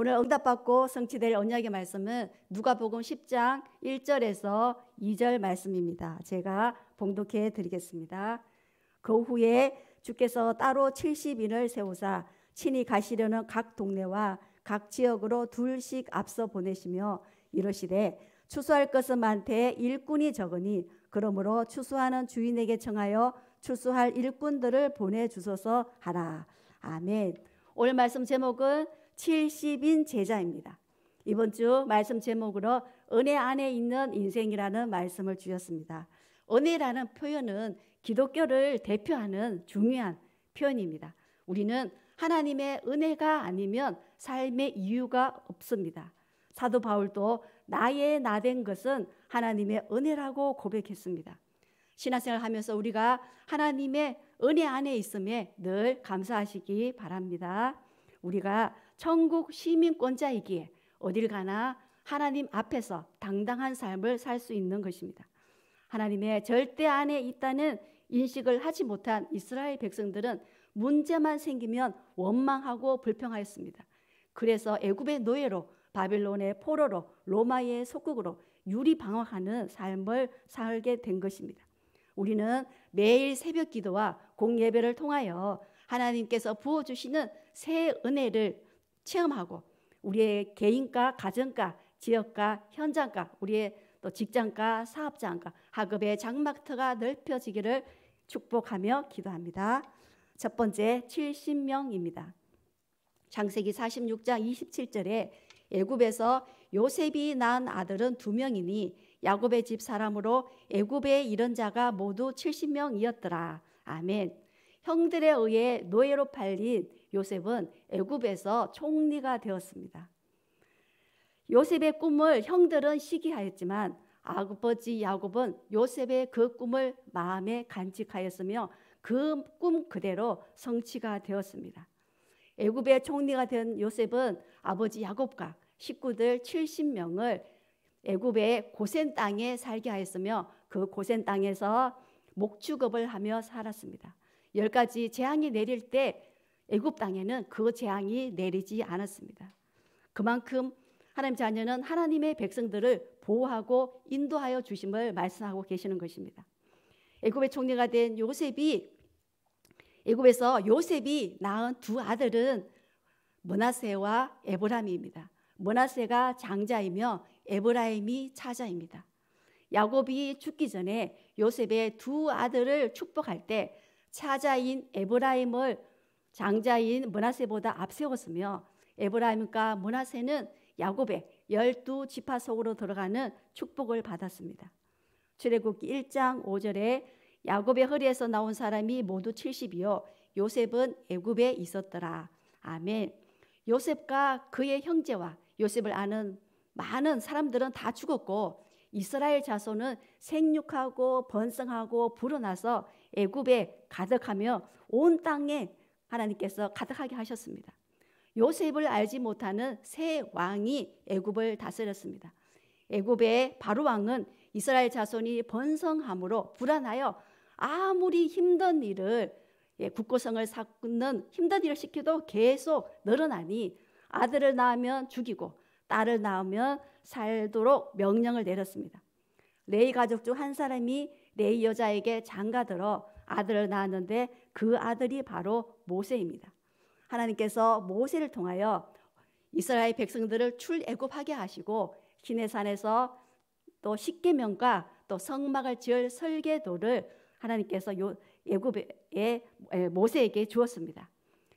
오늘 응답받고 성취될 언약의 말씀은 누가복음 10장 1절에서 2절 말씀입니다. 제가 봉독해 드리겠습니다. 그 후에 주께서 따로 70인을 세우사 친히 가시려는 각 동네와 각 지역으로 둘씩 앞서 보내시며 이러시되 추수할 것은 많되 일꾼이 적으니 그러므로 추수하는 주인에게 청하여 추수할 일꾼들을 보내주소서 하라. 아멘. 오늘 말씀 제목은 70인 제자입니다. 이번 주 말씀 제목으로 은혜 안에 있는 인생이라는 말씀을 주셨습니다. 은혜라는 표현은 기독교를 대표하는 중요한 표현입니다. 우리는 하나님의 은혜가 아니면 삶의 이유가 없습니다. 사도 바울도 나의 나된 것은 하나님의 은혜라고 고백했습니다. 신앙생활 하면서 우리가 하나님의 은혜 안에 있음에 늘 감사하시기 바랍니다. 우리가 천국 시민권자이기에 어딜 가나 하나님 앞에서 당당한 삶을 살 수 있는 것입니다. 하나님의 절대 안에 있다는 인식을 하지 못한 이스라엘 백성들은 문제만 생기면 원망하고 불평하였습니다. 그래서 애굽의 노예로 바빌론의 포로로 로마의 속국으로 유리방황하는 삶을 살게 된 것입니다. 우리는 매일 새벽 기도와 공예배를 통하여 하나님께서 부어주시는 새 은혜를 체험하고 우리의 개인과 가정과 지역과 현장과 우리의 또 직장과 사업장과 학업의 장막터가 넓혀지기를 축복하며 기도합니다. 첫 번째 70명입니다. 장세기 46장 27절에 애굽에서 요셉이 낳 아들은 두 명이니 야곱의 집 사람으로 애굽에 이런 자가 모두 70명이었더라. 아멘. 형들에 의해 노예로 팔린 요셉은 애굽에서 총리가 되었습니다. 요셉의 꿈을 형들은 시기하였지만 아버지 야곱은 요셉의 그 꿈을 마음에 간직하였으며 그 꿈 그대로 성취가 되었습니다. 애굽의 총리가 된 요셉은 아버지 야곱과 식구들 70명을 애굽의 고센 땅에 살게 하였으며 그 고센 땅에서 목축업을 하며 살았습니다. 열 가지 재앙이 내릴 때 애굽 땅에는 그 재앙이 내리지 않았습니다. 그만큼 하나님 자녀는 하나님의 백성들을 보호하고 인도하여 주심을 말씀하고 계시는 것입니다. 애굽의 총리가 된 요셉이 애굽에서 요셉이 낳은 두 아들은 모나세와 에브라임입니다. 모나세가 장자이며 에브라임이 차자입니다. 야곱이 죽기 전에 요셉의 두 아들을 축복할 때 차자인 에브라임을 장자인 문하세보다 앞세웠으며 에브라임과 문하세는 야곱의 열두 지파 속으로 들어가는 축복을 받았습니다. 출애굽기 1장 5절에 야곱의 허리에서 나온 사람이 모두 70이요 요셉은 애굽에 있었더라. 아멘. 요셉과 그의 형제와 요셉을 아는 많은 사람들은 다 죽었고 이스라엘 자손은 생육하고 번성하고 불어나서 애굽에 가득하며 온 땅에 하나님께서 가득하게 하셨습니다. 요셉을 알지 못하는 새 왕이 애굽을 다스렸습니다. 애굽의 바로 왕은 이스라엘 자손이 번성함으로 불안하여 아무리 힘든 일을 예, 국고성을 쌓는 힘든 일을 시켜도 계속 늘어나니 아들을 낳으면 죽이고 딸을 낳으면 살도록 명령을 내렸습니다. 레이 가족 중 한 사람이 레이 여자에게 장가들어 아들을 낳았는데 그 아들이 바로 모세입니다. 하나님께서 모세를 통하여 이스라엘 백성들을 출애굽하게 하시고 기네산에서 또 십계명과 또 성막을 지을 설계도를 하나님께서 애굽의 모세에게 주었습니다.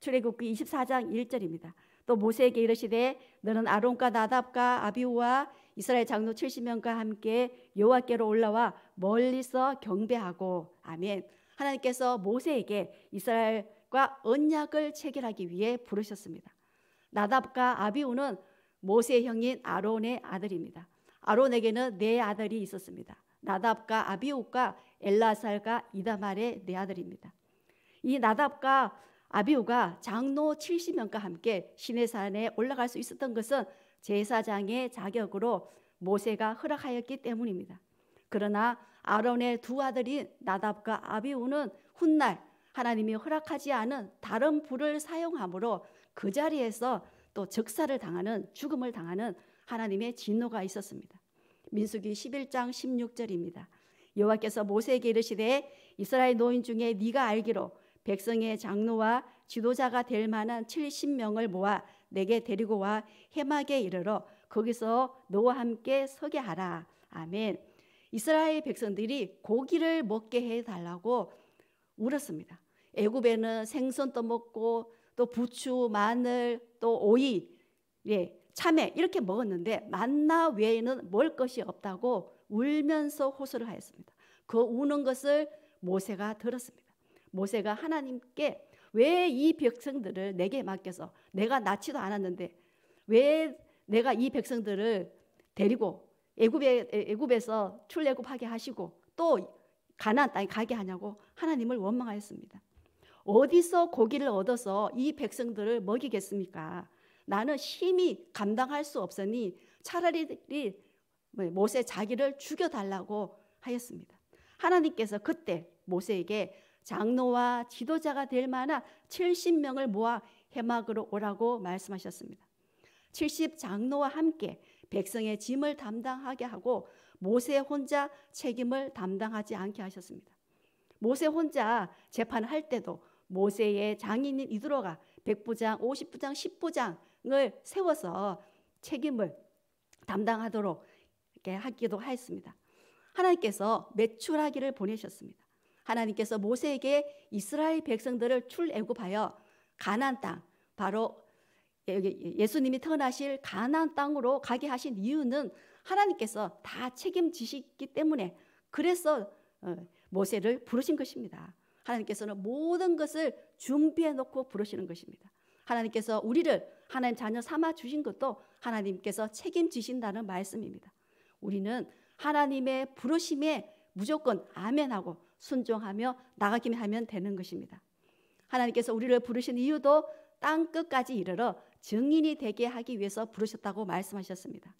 출애굽기 24장 1절입니다. 또 모세에게 이르시되 너는 아론과 나답과 아비우와 이스라엘 장로 70명과 함께 여호와께로 올라와 멀리서 경배하고 아멘. 하나님께서 모세에게 이스라엘과 언약을 체결하기 위해 부르셨습니다. 나답과 아비우는 모세 형인 아론의 아들입니다. 아론에게는 네 아들이 있었습니다. 나답과 아비우과 엘라살과 이다말의 네 아들입니다. 이 나답과 아비우가 장로 70명과 함께 시내산에 올라갈 수 있었던 것은 제사장의 자격으로 모세가 허락하였기 때문입니다. 그러나 아론의 두 아들인 나답과 아비우는 훗날 하나님이 허락하지 않은 다른 불을 사용함으로 그 자리에서 또 적사를 당하는 죽음을 당하는 하나님의 진노가 있었습니다. 민수기 11장 16절입니다. 여호와께서 모세에게 이르시되 이스라엘 노인 중에 네가 알기로 백성의 장로와 지도자가 될 만한 70명을 모아 내게 데리고 와 해막에 이르러 거기서 너와 함께 서게 하라. 아멘. 이스라엘 백성들이 고기를 먹게 해 달라고 울었습니다. 애굽에는 생선도 먹고 또 부추, 마늘, 또 오이, 예, 참외 이렇게 먹었는데 만나 외에는 먹을 것이 없다고 울면서 호소를 하였습니다. 그 우는 것을 모세가 들었습니다. 모세가 하나님께 왜 이 백성들을 내게 맡겨서 내가 낳지도 않았는데 왜 내가 이 백성들을 데리고 애굽에 애굽에서 출애굽하게 하시고 또 가나안 땅에 가게 하냐고 하나님을 원망하였습니다. 어디서 고기를 얻어서 이 백성들을 먹이겠습니까? 나는 힘이 감당할 수 없으니 차라리 모세 자기를 죽여달라고 하였습니다. 하나님께서 그때 모세에게 장로와 지도자가 될 만한 70명을 모아 해막으로 오라고 말씀하셨습니다. 70 장로와 함께 백성의 짐을 담당하게 하고 모세 혼자 책임을 담당하지 않게 하셨습니다. 모세 혼자 재판할 때도 모세의 장인인 이드로가 백부장, 오십부장, 십부장을 세워서 책임을 담당하도록 이렇게 하기도 하였습니다. 하나님께서 매출하기를 보내셨습니다. 하나님께서 모세에게 이스라엘 백성들을 출애굽하여 가나안 땅 바로 예, 예수님이 태어나실 가나안 땅으로 가게 하신 이유는 하나님께서 다 책임지시기 때문에 그래서 어, 모세를 부르신 것입니다. 하나님께서는 모든 것을 준비해 놓고 부르시는 것입니다. 하나님께서 우리를 하나님 자녀 삼아 주신 것도 하나님께서 책임지신다는 말씀입니다. 우리는 하나님의 부르심에 무조건 아멘하고 순종하며 나가기만 하면 되는 것입니다. 하나님께서 우리를 부르신 이유도 땅 끝까지 이르러 증인이 되게 하기 위해서 부르셨다고 말씀하셨습니다.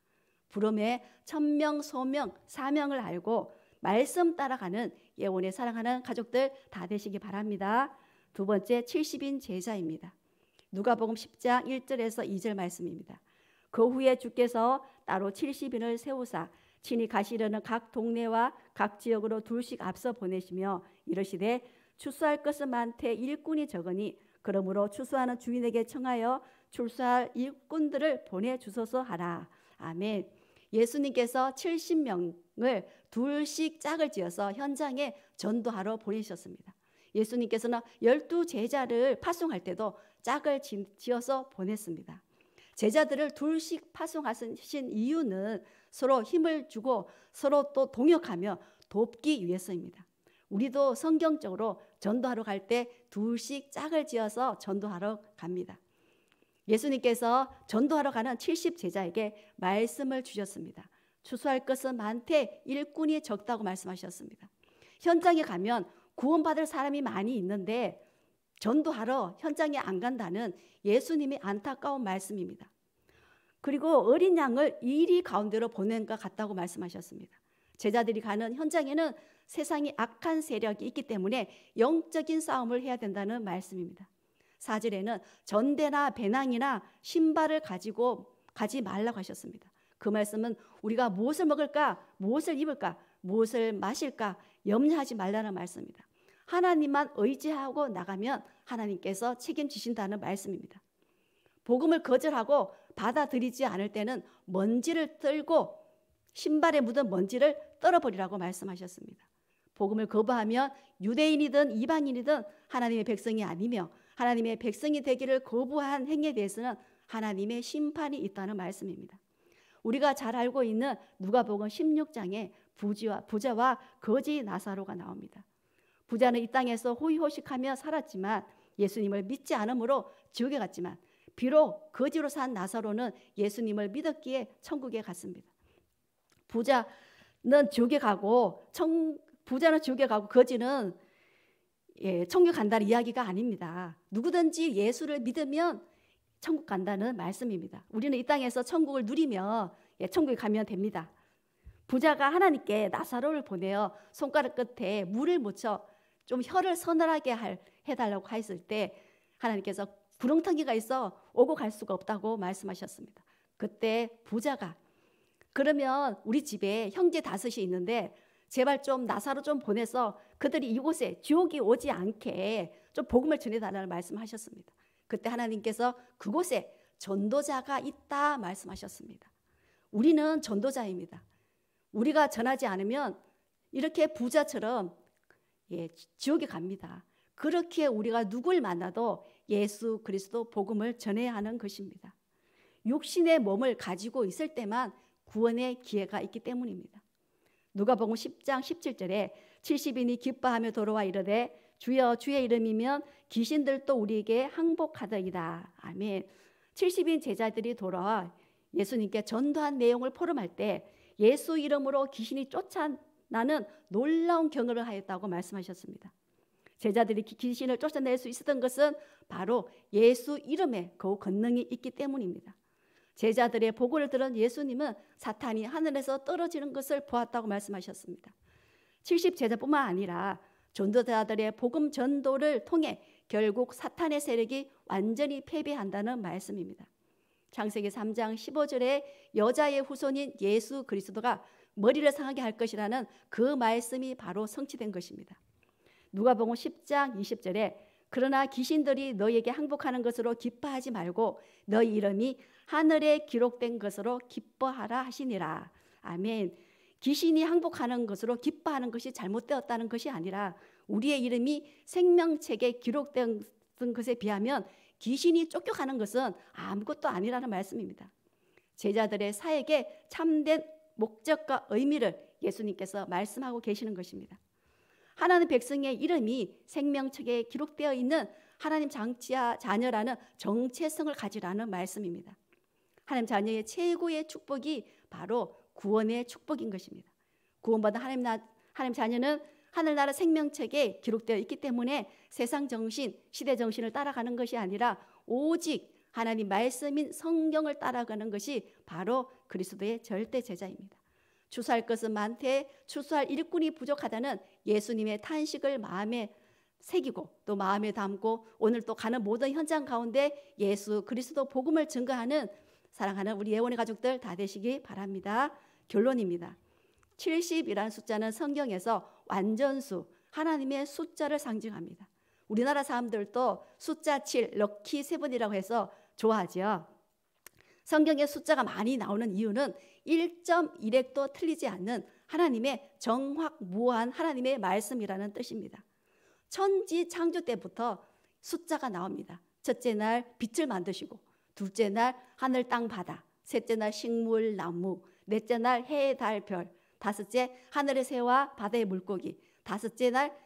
부름의 천명, 소명, 사명을 알고 말씀 따라가는 예원의 사랑하는 가족들 다 되시기 바랍니다. 두 번째 70인 제자입니다. 누가복음 10장 1절에서 2절 말씀입니다. 그 후에 주께서 따로 70인을 세우사 친히 가시려는 각 동네와 각 지역으로 둘씩 앞서 보내시며 이러시되 추수할 것은 많되 일꾼이 적으니 그러므로 추수하는 주인에게 청하여 출수할 일꾼들을 보내 주소서 하라. 아멘. 예수님께서 70명을 둘씩 짝을 지어서 현장에 전도하러 보내셨습니다. 예수님께서는 열두 제자를 파송할 때도 짝을 지어서 보냈습니다. 제자들을 둘씩 파송하신 이유는 서로 힘을 주고 서로 또 동역하며 돕기 위해서입니다. 우리도 성경적으로 전도하러 갈 때 둘씩 짝을 지어서 전도하러 갑니다. 예수님께서 전도하러 가는 70 제자에게 말씀을 주셨습니다. 추수할 것은 많되 일꾼이 적다고 말씀하셨습니다. 현장에 가면 구원받을 사람이 많이 있는데 전도하러 현장에 안 간다는 예수님의 안타까운 말씀입니다. 그리고 어린 양을 이리 가운데로 보낸 것 같다고 말씀하셨습니다. 제자들이 가는 현장에는 세상이 악한 세력이 있기 때문에 영적인 싸움을 해야 된다는 말씀입니다. 사절에는 전대나 배낭이나 신발을 가지고 가지 말라고 하셨습니다. 그 말씀은 우리가 무엇을 먹을까, 무엇을 입을까, 무엇을 마실까 염려하지 말라는 말씀입니다. 하나님만 의지하고 나가면 하나님께서 책임지신다는 말씀입니다. 복음을 거절하고 받아들이지 않을 때는 먼지를 떨고 신발에 묻은 먼지를 떨어버리라고 말씀하셨습니다. 복음을 거부하면 유대인이든 이방인이든 하나님의 백성이 아니며 하나님의 백성이 되기를 거부한 행위에 대해서는 하나님의 심판이 있다는 말씀입니다. 우리가 잘 알고 있는 누가복음 16장에 부지와 부자와 거지 나사로가 나옵니다. 부자는 이 땅에서 호의호식하며 살았지만 예수님을 믿지 않으므로 지옥에 갔지만 비록 거지로 산 나사로는 예수님을 믿었기에 천국에 갔습니다. 부자는 지옥에 가고 청, 부자는 지옥에 가고 거지는 예, 천국 간다는 이야기가 아닙니다. 누구든지 예수를 믿으면 천국 간다는 말씀입니다. 우리는 이 땅에서 천국을 누리며 예, 천국에 가면 됩니다. 부자가 하나님께 나사로를 보내어 손가락 끝에 물을 묻혀 좀 혀를 서늘하게 할, 해달라고 했을 때 하나님께서 구렁텅이가 있어 오고 갈 수가 없다고 말씀하셨습니다. 그때 부자가 그러면 우리 집에 형제 다섯이 있는데 제발 좀 나사로 좀 보내서 그들이 이곳에 지옥이 오지 않게 좀 복음을 전해달라는 말씀하셨습니다. 그때 하나님께서 그곳에 전도자가 있다 말씀하셨습니다. 우리는 전도자입니다. 우리가 전하지 않으면 이렇게 부자처럼 예, 지옥에 갑니다. 그렇게 우리가 누굴 만나도 예수 그리스도 복음을 전해야 하는 것입니다. 육신의 몸을 가지고 있을 때만 구원의 기회가 있기 때문입니다. 누가복음 10장 17절에 70인이 기뻐하며 돌아와 이르되 주여 주의 이름이면 귀신들도 우리에게 항복하더이다. 아멘. 70인 제자들이 돌아와 예수님께 전도한 내용을 포럼할 때 예수 이름으로 귀신이 쫓아나는 놀라운 경험을 하였다고 말씀하셨습니다. 제자들이 귀신을 쫓아낼 수 있었던 것은 바로 예수 이름에 그 권능이 있기 때문입니다. 제자들의 보고를 들은 예수님은 사탄이 하늘에서 떨어지는 것을 보았다고 말씀하셨습니다. 70 제자뿐만 아니라 전도자들의 복음 전도를 통해 결국 사탄의 세력이 완전히 패배한다는 말씀입니다. 창세기 3장 15절에 여자의 후손인 예수 그리스도가 머리를 상하게 할 것이라는 그 말씀이 바로 성취된 것입니다. 누가복음 10장 20절에 그러나 귀신들이 너에게 항복하는 것으로 기뻐하지 말고 너희 이름이 하늘에 기록된 것으로 기뻐하라 하시니라. 아멘. 귀신이 항복하는 것으로 기뻐하는 것이 잘못되었다는 것이 아니라 우리의 이름이 생명책에 기록된 것에 비하면 귀신이 쫓겨가는 것은 아무것도 아니라는 말씀입니다. 제자들의 사역에 참된 목적과 의미를 예수님께서 말씀하고 계시는 것입니다. 하나님 백성의 이름이 생명책에 기록되어 있는 하나님 장치와 자녀라는 정체성을 가지라는 말씀입니다. 하나님 자녀의 최고의 축복이 바로 구원의 축복인 것입니다. 구원받은 하나님, 나, 하나님 자녀는 하늘나라 생명책에 기록되어 있기 때문에 세상 정신, 시대 정신을 따라가는 것이 아니라 오직 하나님 말씀인 성경을 따라가는 것이 바로 그리스도의 절대 제자입니다. 추수할 것은 많되 추수할 일꾼이 부족하다는 예수님의 탄식을 마음에 새기고 또 마음에 담고 오늘 또 가는 모든 현장 가운데 예수 그리스도 복음을 증거하는 사랑하는 우리 예원의 가족들 다 되시기 바랍니다. 결론입니다. 70이라는 숫자는 성경에서 완전수 하나님의 숫자를 상징합니다. 우리나라 사람들도 숫자 7 럭키 세븐이라고 해서 좋아하죠 성경에 숫자가 많이 나오는 이유는 1.1핵도 틀리지 않는 하나님의 정확무한 하나님의 말씀이라는 뜻입니다. 천지 창조 때부터 숫자가 나옵니다. 첫째 날 빛을 만드시고 둘째 날 하늘 땅 바다 셋째 날 식물 나무 넷째 날 해 달 별 다섯째 하늘의 새와 바다의 물고기 다섯째 날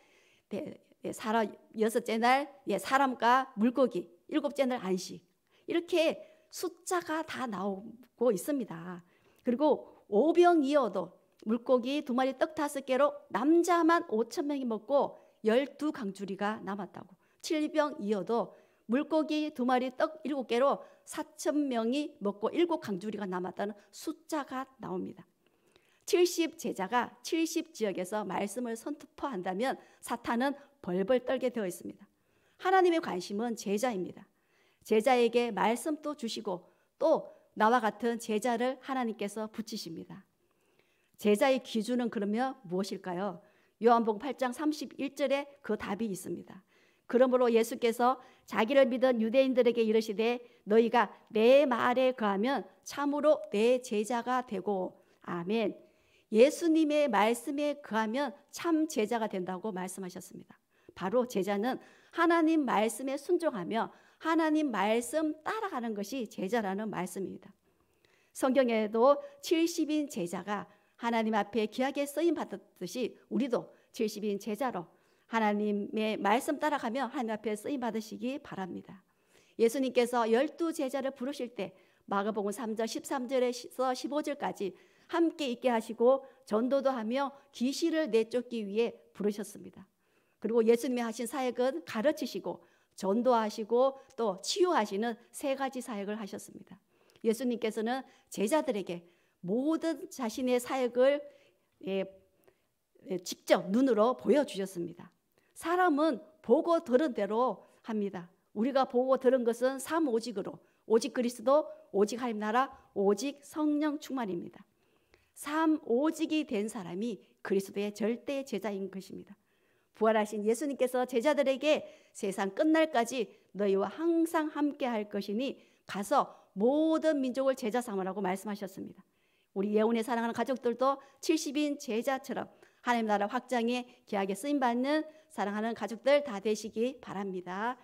네, 네, 사람 여섯째 날 예, 사람과 물고기 일곱째 날 안식 이렇게 숫자가 다 나오고 있습니다. 그리고 오병이어도 물고기 두 마리 떡 다섯 개로 남자만 5천 명이 먹고 12강주리가 남았다고. 7병이어도 물고기 두 마리 떡 일곱 개로 4천 명이 먹고 일곱 강주리가 남았다는 숫자가 나옵니다. 70 제자가 70 지역에서 말씀을 선투포한다면 사탄은 벌벌 떨게 되어 있습니다. 하나님의 관심은 제자입니다. 제자에게 말씀도 주시고 또 나와 같은 제자를 하나님께서 붙이십니다. 제자의 기준은 그러면 무엇일까요? 요한복음 8장 31절에 그 답이 있습니다. 그러므로 예수께서 자기를 믿은 유대인들에게 이르시되 너희가 내 말에 거하면 참으로 내 제자가 되고 아멘. 예수님의 말씀에 거하면 참 제자가 된다고 말씀하셨습니다. 바로 제자는 하나님 말씀에 순종하며 하나님 말씀 따라가는 것이 제자라는 말씀입니다. 성경에도 70인 제자가 하나님 앞에 귀하게 쓰임 받았듯이 우리도 70인 제자로 하나님의 말씀 따라가며 하나님 앞에 쓰임 받으시기 바랍니다. 예수님께서 열두 제자를 부르실 때 마가복음 3장 13절에서 15절까지 함께 있게 하시고 전도도 하며 귀신을 내쫓기 위해 부르셨습니다. 그리고 예수님이 하신 사역은 가르치시고 전도하시고 또 치유하시는 세 가지 사역을 하셨습니다. 예수님께서는 제자들에게 모든 자신의 사역을 예, 예, 직접 눈으로 보여주셨습니다. 사람은 보고 들은 대로 합니다. 우리가 보고 들은 것은 삼오직으로 오직 그리스도, 오직 하나님 나라, 오직 성령 충만입니다. 삼오직이 된 사람이 그리스도의 절대 제자인 것입니다. 부활하신 예수님께서 제자들에게 세상 끝날까지 너희와 항상 함께 할 것이니 가서 모든 민족을 제자 삼으라고 말씀하셨습니다. 우리 예언의 사랑하는 가족들도 70인 제자처럼 하나님 나라 확장에 귀하게 쓰임 받는 사랑하는 가족들 다 되시기 바랍니다.